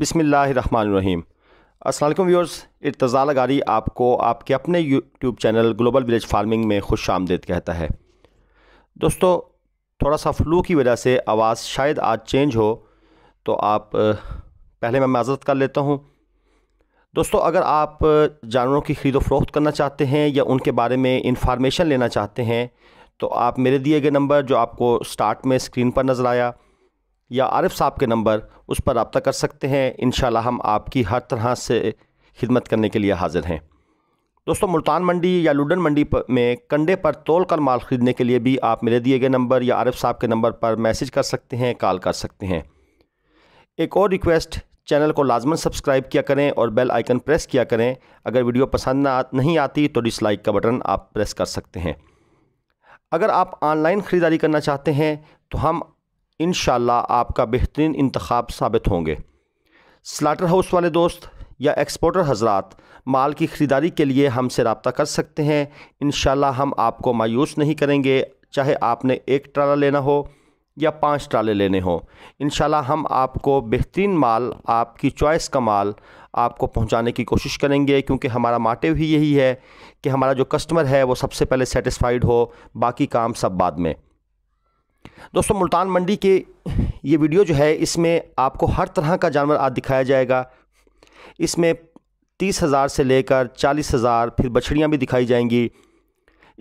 बिसमीम असलम व्यूअर्स इर्तज़ा लगारी आपको आपके अपने YouTube channel Global Village Farming में खुश आमदेद कहता है दोस्तों थोड़ा सा फ्लू की वजह से आवाज़ शायद आज चेंज हो तो आप पहले मैं माजरत कर लेता हूँ दोस्तों अगर आप जानवरों की ख़रीदो फरोख्त करना चाहते हैं या उनके बारे में इंफॉर्मेशन लेना चाहते हैं तो आप मेरे दिए गए नंबर जो आपको स्टार्ट में स्क्रीन पर नज़र आया या आरिफ साहब के नंबर उस पर रबता कर सकते हैं इन हम आपकी हर तरह से खिदमत करने के लिए हाजिर हैं दोस्तों मुल्तान मंडी या लुडन मंडी में कंडे पर तोल कर माल ख़रीदने के लिए भी आप मेरे दिए गए नंबर या आरिफ साहब के नंबर पर मैसेज कर सकते हैं कॉल कर सकते हैं एक और रिक्वेस्ट चैनल को लाजमन सब्सक्राइब किया करें और बेल आइकन प्रेस किया करें अगर वीडियो पसंद ना नहीं आती तो डिसलाइक का बटन आप प्रेस कर सकते हैं अगर आप ऑनलाइन ख़रीदारी करना चाहते हैं तो हम इन आपका बेहतरीन इंतखब साबित होंगे स्लाटर हाउस वाले दोस्त या एक्सपोर्टर हजरात माल की ख़रीदारी के लिए हमसे रबता कर सकते हैं इन हम आपको मायूस नहीं करेंगे चाहे आपने एक ट्राला लेना हो या पांच ट्राले लेने हों इन हम आपको बेहतरीन माल आपकी चॉइस का माल आपको पहुंचाने की कोशिश करेंगे क्योंकि हमारा माटे ही यही है कि हमारा जो कस्टमर है वो सबसे पहले सेटिस्फाइड हो बाकी काम सब बाद में दोस्तों मुल्तान मंडी के ये वीडियो जो है इसमें आपको हर तरह का जानवर आज दिखाया जाएगा इसमें तीस हज़ार से लेकर चालीस हज़ार फिर बछड़ियाँ भी दिखाई जाएंगी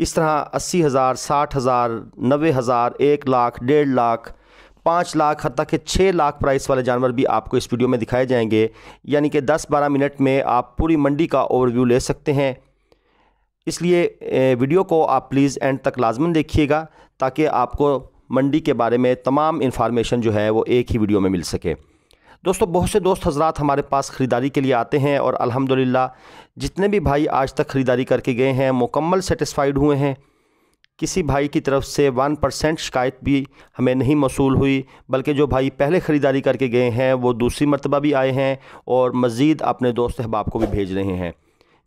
इस तरह अस्सी हज़ार साठ हज़ार नबे हज़ार एक लाख डेढ़ लाख पाँच लाख हद तक के छः लाख प्राइस वाले जानवर भी आपको इस वीडियो में दिखाए जाएंगे यानी कि दस बारह मिनट में आप पूरी मंडी का ओवरव्यू ले सकते हैं इसलिए वीडियो को आप प्लीज़ एंड तक लाजमन देखिएगा ताकि आपको मंडी के बारे में तमाम इन्फॉर्मेशन जो है वो एक ही वीडियो में मिल सके दोस्तों बहुत से दोस्त हजरात हमारे पास ख़रीदारी के लिए आते हैं और अल्हम्दुलिल्लाह जितने भी भाई आज तक ख़रीदारी करके गए हैं मुकम्मल सेटिस्फाइड हुए हैं किसी भाई की तरफ से वन परसेंट शिकायत भी हमें नहीं मौसू हुई बल्कि जो भाई पहले ख़रीदारी करके गए हैं वो दूसरी मरतबा भी आए हैं और मज़ीद अपने दोस्त अहबाब को भी भेज रहे हैं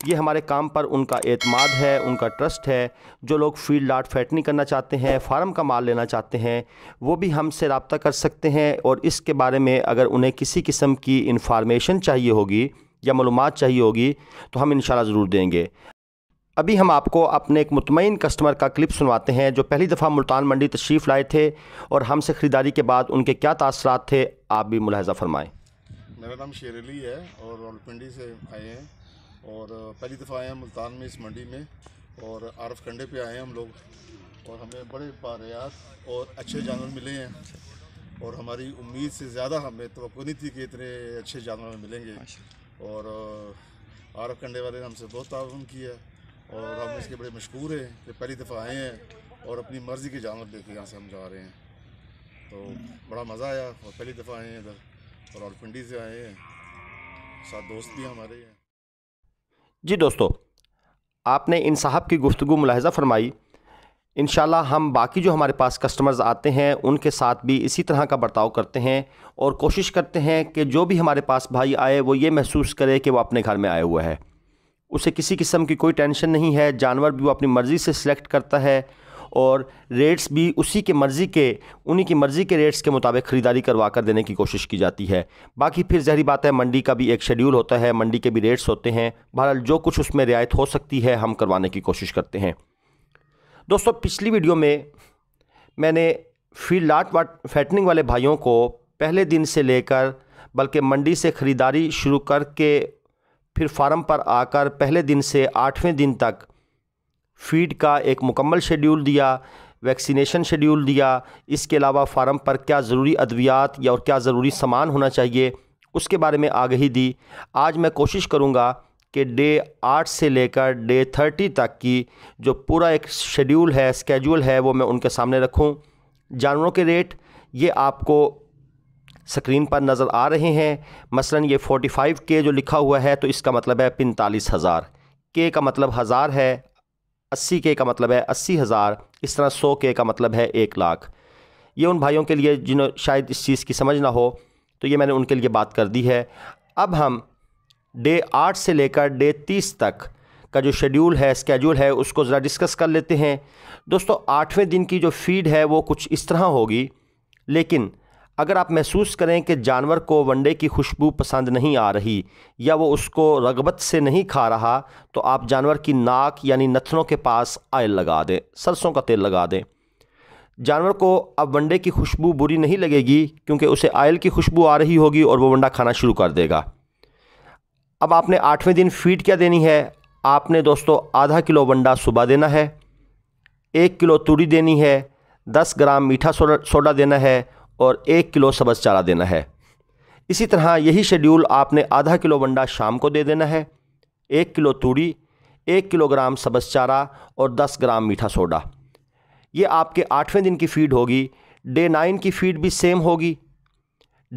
ये हमारे काम पर उनका एतमाद है उनका ट्रस्ट है जो लोग फील्ड आर्ट फैटनी करना चाहते हैं फार्म का माल लेना चाहते हैं वो भी हमसे रबता कर सकते हैं और इसके बारे में अगर उन्हें किसी किस्म की इन्फॉर्मेशन चाहिए होगी या मालूम चाहिए होगी तो हम इन ज़रूर देंगे अभी हम आपको अपने एक मुतमिन कस्टमर का क्लिप सुनवाते हैं जो पहली दफ़ा मुल्तान मंडी तशरीफ़ लाए थे और हमसे ख़रीदारी के बाद उनके क्या तसरत थे आप भी मुलाजा फरमाएँ मेरा नाम शेर अली है और रोलपिंडी से आए हैं और पहली दफ़ा आए हैं मुल्तान में इस मंडी में और आरफ कंडे पे आए हैं हम लोग और हमें बड़े पारियात और अच्छे जानवर मिले हैं और हमारी उम्मीद से ज़्यादा हमें तो नहीं थी कि इतने अच्छे जानवर मिलेंगे और आरफ कंडे वाले ने हमसे बहुत ताउन किया और हम इसके बड़े मशहूर हैं कि पहली दफ़ा आए हैं और अपनी मर्ज़ी के जानवर देखे यहाँ से हम जा रहे हैं तो बड़ा मज़ा आया और पहली दफ़ा आए हैं इधर और ऑलपिंडी से आए हैं साथ दोस्त भी हमारे हैं जी दोस्तों आपने इन साहब की गुफ्तु मुलाहजा फरमाई इन हम बाकी जो हमारे पास कस्टमर्स आते हैं उनके साथ भी इसी तरह का बर्ताव करते हैं और कोशिश करते हैं कि जो भी हमारे पास भाई आए वो ये महसूस करे कि वो अपने घर में आया हुआ है उसे किसी किस्म की कोई टेंशन नहीं है जानवर भी वो अपनी मर्ज़ी से सिलेक्ट करता है और रेट्स भी उसी के मर्ज़ी के उन्हीं की मर्ज़ी के रेट्स के मुताबिक ख़रीदारी करवा कर देने की कोशिश की जाती है बाकी फिर जहरी बात है मंडी का भी एक शेड्यूल होता है मंडी के भी रेट्स होते हैं बहरहाल जो कुछ उसमें रियायत हो सकती है हम करवाने की कोशिश करते हैं दोस्तों पिछली वीडियो में मैंने फील्ड लाट वाट फैटनिंग वाले भाइयों को पहले दिन से लेकर बल्कि मंडी से ख़रीदारी शुरू करके फिर फार्म पर आकर पहले दिन से आठवें दिन तक फीड का एक मुकम्मल शेड्यूल दिया वैक्सीनेशन शेड्यूल दिया इसके अलावा फार्म पर क्या ज़रूरी अद्वियात या और क्या ज़रूरी सामान होना चाहिए उसके बारे में आगही दी आज मैं कोशिश करूँगा कि डे आठ से लेकर डे थर्टी तक की जो पूरा एक शेड्यूल है स्केड्यूल है वो मैं उनके सामने रखूँ जानवरों के रेट ये आपको स्क्रीन पर नज़र आ रहे हैं मसलन ये 45 के जो लिखा हुआ है तो इसका मतलब है पैंतालीस हज़ार के का मतलब हज़ार है अस्सी के का मतलब है अस्सी हज़ार इस तरह सौ के का मतलब है एक लाख ये उन भाइयों के लिए जिन्हों शायद इस चीज़ की समझ ना हो तो ये मैंने उनके लिए बात कर दी है अब हम डे आठ से लेकर डे तीस तक का जो शेड्यूल है स्केड्यूल है उसको ज़रा डिस्कस कर लेते हैं दोस्तों आठवें दिन की जो फीड है वो कुछ इस तरह होगी लेकिन अगर आप महसूस करें कि जानवर को वनडे की खुशबू पसंद नहीं आ रही या वो उसको रगबत से नहीं खा रहा तो आप जानवर की नाक यानी नथनों के पास आयल लगा दें सरसों का तेल लगा दें जानवर को अब वनडे की खुशबू बुरी नहीं लगेगी क्योंकि उसे आयल की खुशबू आ रही होगी और वो वंडा खाना शुरू कर देगा अब आपने आठवें दिन फीड क्या देनी है आपने दोस्तों आधा किलो वंडा सुबह देना है एक किलो तूड़ी देनी है दस ग्राम मीठा सोडा देना है और एक किलो सबज चारा देना है इसी तरह यही शेड्यूल आपने आधा किलो वंडा शाम को दे देना है एक किलो तूड़ी एक किलोग्राम सबज चारा और दस ग्राम मीठा सोडा ये आपके आठवें दिन की फीड होगी डे नाइन की फीड भी सेम होगी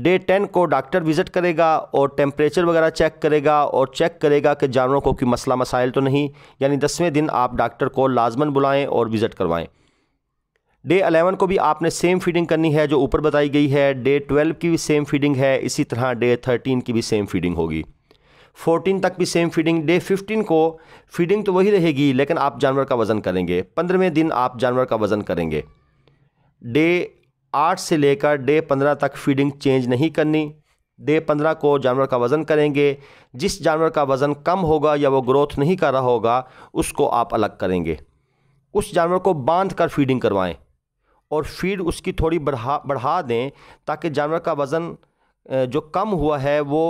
डे टेन को डॉक्टर विज़िट करेगा और टेम्परेचर वगैरह चेक करेगा और चेक करेगा कि जानवरों को कोई मसला मसाइल तो नहीं यानी दसवें दिन आप डॉक्टर को लाजमन बुलाएं और विज़िट करवाएं डे 11 को भी आपने सेम फीडिंग करनी है जो ऊपर बताई गई है डे 12 की भी सेम फीडिंग है इसी तरह डे 13 की भी सेम फीडिंग होगी 14 तक भी सेम फीडिंग डे 15 को फीडिंग तो वही रहेगी लेकिन आप जानवर का वज़न करेंगे पंद्रहवें दिन आप जानवर का वज़न करेंगे डे आठ से लेकर डे पंद्रह तक फीडिंग चेंज नहीं करनी डे पंद्रह को जानवर का वज़न करेंगे जिस जानवर का वज़न कम होगा या वो ग्रोथ नहीं कर रहा होगा उसको आप अलग करेंगे उस जानवर को बांध कर फीडिंग करवाएं और फीड उसकी थोड़ी बढ़ा बढ़ा दें ताकि जानवर का वज़न जो कम हुआ है वो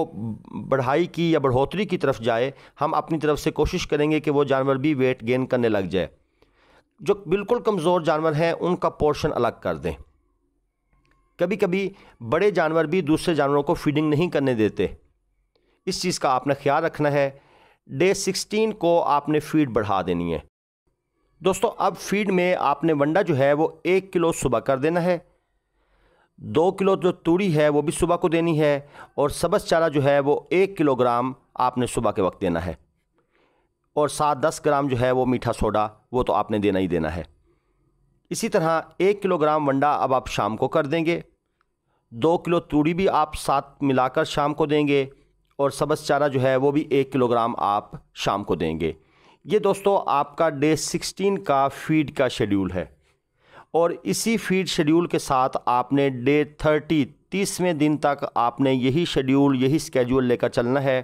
बढ़ाई की या बढ़ोतरी की तरफ जाए हम अपनी तरफ से कोशिश करेंगे कि वो जानवर भी वेट गेन करने लग जाए जो बिल्कुल कमज़ोर जानवर हैं उनका पोर्शन अलग कर दें कभी कभी बड़े जानवर भी दूसरे जानवरों को फीडिंग नहीं करने देते इस चीज़ का आपने ख्याल रखना है डे सिक्सटीन को आपने फीड बढ़ा देनी है दोस्तों अब फीड में आपने वंडा जो है वो एक किलो सुबह कर देना है दो किलो जो तूड़ी है वो भी सुबह को देनी है और सबस चारा जो है वो एक किलोग्राम आपने सुबह के वक्त देना है और सात दस ग्राम जो है वो मीठा सोडा वो तो आपने देना ही देना है इसी तरह एक किलोग्राम वंडा अब आप शाम को कर देंगे दो किलो तूड़ी भी आप साथ मिलाकर शाम को देंगे और सबस चारा जो है वो भी एक किलोग्राम आप शाम को देंगे ये दोस्तों आपका डे 16 का फीड का शेड्यूल है और इसी फीड शेड्यूल के साथ आपने डे 30 तीसवें दिन तक आपने यही शेड्यूल यही स्केड्यूल लेकर चलना है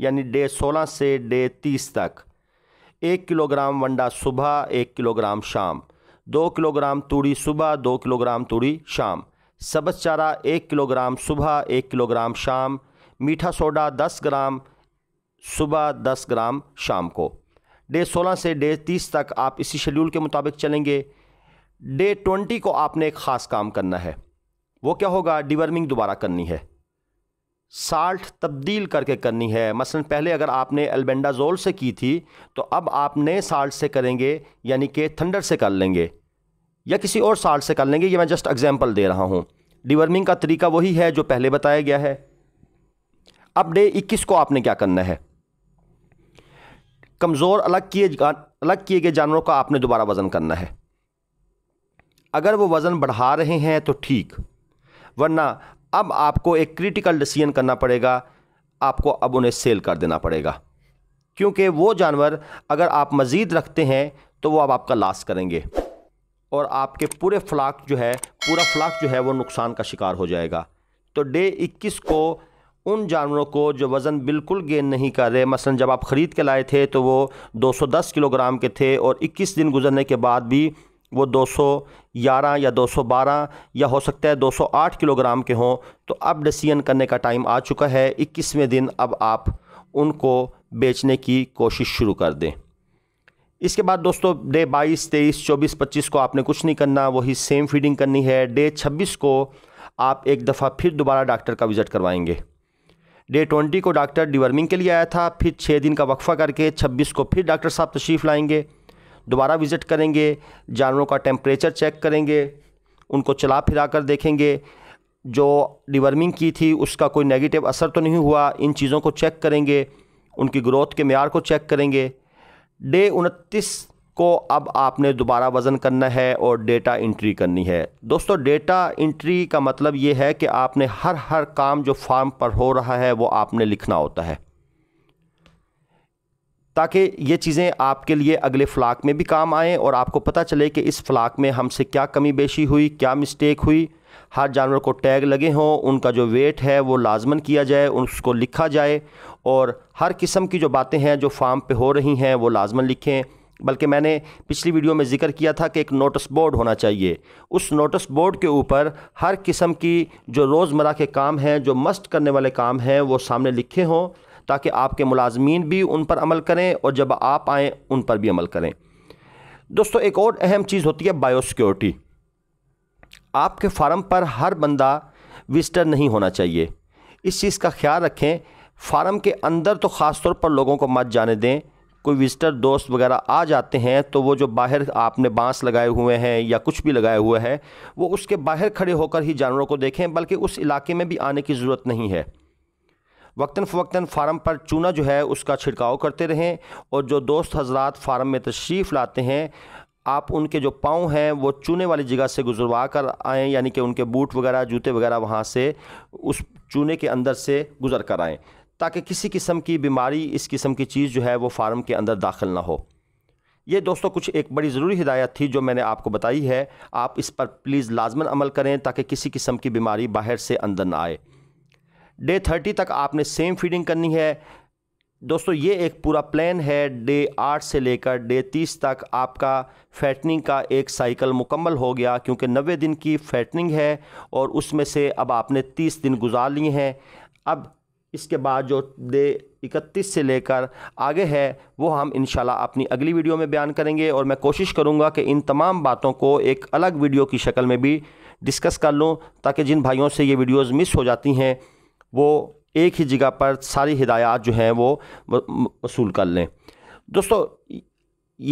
यानी डे 16 से डे 30 तक एक किलोग्राम वंडा सुबह एक किलोग्राम शाम दो किलोग्राम तूड़ी सुबह दो किलोग्राम तूड़ी शाम सबज चारा एक किलोग्राम सुबह एक किलोग्राम शाम मीठा सोडा दस ग्राम सुबह दस ग्राम शाम को डे सोलह से डे तीस तक आप इसी शेड्यूल के मुताबिक चलेंगे डे ट्वेंटी को आपने एक ख़ास काम करना है वो क्या होगा डिवर्मिंग दोबारा करनी है साल्ट तब्दील करके करनी है मसलन पहले अगर आपने एल्बेंडाजोल से की थी तो अब आप नए साल्ट से करेंगे यानी कि थंडर से कर लेंगे या किसी और साल्ट से कर लेंगे ये मैं जस्ट एग्जांपल दे रहा हूँ डिवर्मिंग का तरीका वही है जो पहले बताया गया है अब डे 21 को आपने क्या करना है कमज़ोर अलग किए अलग किए गए जानवरों का आपने दोबारा वज़न करना है अगर वो वज़न बढ़ा रहे हैं तो ठीक वरना अब आपको एक क्रिटिकल डिसीजन करना पड़ेगा आपको अब उन्हें सेल कर देना पड़ेगा क्योंकि वो जानवर अगर आप मज़ीद रखते हैं तो वो अब आपका लाश करेंगे और आपके पूरे फ्लाक जो है पूरा फ्लाक जो है वो नुकसान का शिकार हो जाएगा तो डे 21 को उन जानवरों को जो वज़न बिल्कुल गेन नहीं कर रहे मसलन जब आप ख़रीद के लाए थे तो वो 210 किलोग्राम के थे और 21 दिन गुजरने के बाद भी वो 211 या 212 या हो सकता है 208 किलोग्राम के हों तो अब डिसीजन करने का टाइम आ चुका है इक्कीसवें दिन अब आप उनको बेचने की कोशिश शुरू कर दें इसके बाद दोस्तों डे 22, 23, 24, 25 को आपने कुछ नहीं करना वही सेम फीडिंग करनी है डे 26 को आप एक दफ़ा फिर दोबारा डॉक्टर का विज़िट करवाएंगे डे ट्वेंटी को डॉक्टर डिवर्मिंग के लिए आया था फिर छः दिन का वक्फा करके छब्बीस को फिर डॉक्टर साहब तशरीफ़ लाएंगे दोबारा विज़िट करेंगे जानवरों का टेम्परेचर चेक करेंगे उनको चला फिरा कर देखेंगे जो डिवर्मिंग की थी उसका कोई नेगेटिव असर तो नहीं हुआ इन चीज़ों को चेक करेंगे उनकी ग्रोथ के मैार को चेक करेंगे डे उनतीस को अब आपने दोबारा वज़न करना है और डेटा इंट्री करनी है दोस्तों डेटा इंट्री का मतलब ये है कि आपने हर हर काम जो फार्म पर हो रहा है वो आपने लिखना होता है ताकि ये चीज़ें आपके लिए अगले फ्लाक में भी काम आएँ और आपको पता चले कि इस फ्लाक में हमसे क्या कमी बेशी हुई क्या मिस्टेक हुई हर जानवर को टैग लगे हों उनका जो वेट है वो लाजमन किया जाए उसको लिखा जाए और हर किस्म की जो बातें हैं जो फार्म पे हो रही हैं वो लाजमन लिखें बल्कि मैंने पिछली वीडियो में ज़िक्र किया था कि एक नोटिस बोर्ड होना चाहिए उस नोटिस बोर्ड के ऊपर हर किस्म की जो रोज़मर के काम हैं जो मस्ट करने वाले काम हैं वो सामने लिखे हों ताकि आपके मुलाजमीन भी उन पर अमल करें और जब आप आएँ उन पर भी अमल करें दोस्तों एक और अहम चीज़ होती है बायोसिक्योरिटी आपके फार्म पर हर बंदा विजिटर नहीं होना चाहिए इस चीज़ का ख्याल रखें फार्म के अंदर तो ख़ास तौर पर लोगों को मत जाने दें कोई विजिटर दोस्त वगैरह आ जाते हैं तो वो जो बाहर आपने बांस लगाए हुए हैं या कुछ भी लगाए हुए हैं वो उसके बाहर खड़े होकर ही जानवरों को देखें बल्कि उस इलाके में भी आने की ज़रूरत नहीं है वक्ता फ़वक्ता फार्म पर चूना जो है उसका छिड़काव करते रहें और जो दोस्त हजरात फार्म में तशरीफ़ लाते हैं आप उनके जो पाँव हैं वो चूने वाली जगह से गुजरवा कर आएँ यानी कि उनके बूट वगैरह जूते वगैरह वहाँ से उस चूने के अंदर से गुज़र कर आएँ ताकि किसी किस्म की बीमारी इस किस्म की चीज़ जो है वो फार्म के अंदर दाखिल ना हो ये दोस्तों कुछ एक बड़ी ज़रूरी हिदायत थी जो मैंने आपको बताई है आप इस पर प्लीज़ लाजमन अमल करें ताकि किसी किस्म की बीमारी बाहर से अंदर ना आए डे थर्टी तक आपने सेम फीडिंग करनी है दोस्तों ये एक पूरा प्लान है डे आठ से लेकर डे तीस तक आपका फैटनिंग का एक साइकिल मुकम्मल हो गया क्योंकि नबे दिन की फैटनिंग है और उसमें से अब आपने तीस दिन गुजार लिए हैं अब इसके बाद जो डे इकतीस से लेकर आगे है वो हम इन अपनी अगली वीडियो में बयान करेंगे और मैं कोशिश करूँगा कि इन तमाम बातों को एक अलग वीडियो की शक्ल में भी डिस्कस कर लूँ ताकि जिन भाइयों से ये वीडियोज़ मिस हो जाती हैं वो एक ही जगह पर सारी हिदायत जो हैं वो वसूल कर लें दोस्तों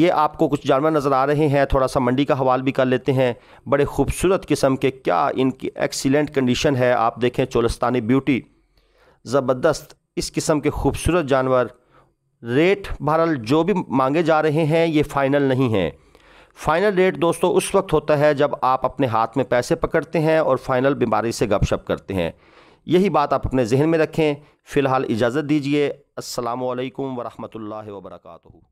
ये आपको कुछ जानवर नज़र आ रहे हैं थोड़ा सा मंडी का हवाल भी कर लेते हैं बड़े खूबसूरत किस्म के क्या इनकी एक्सीलेंट कंडीशन है आप देखें चोलस्तानी ब्यूटी ज़बरदस्त इस किस्म के खूबसूरत जानवर रेट बहरहाल जो भी मांगे जा रहे हैं ये फ़ाइनल नहीं है फ़ाइनल रेट दोस्तों उस वक्त होता है जब आप अपने हाथ में पैसे पकड़ते हैं और फाइनल बीमारी से गपशप करते हैं यही बात आप अपने जहन में रखें फ़िलहाल इजाज़त दीजिए असलकम वरहमल वर्का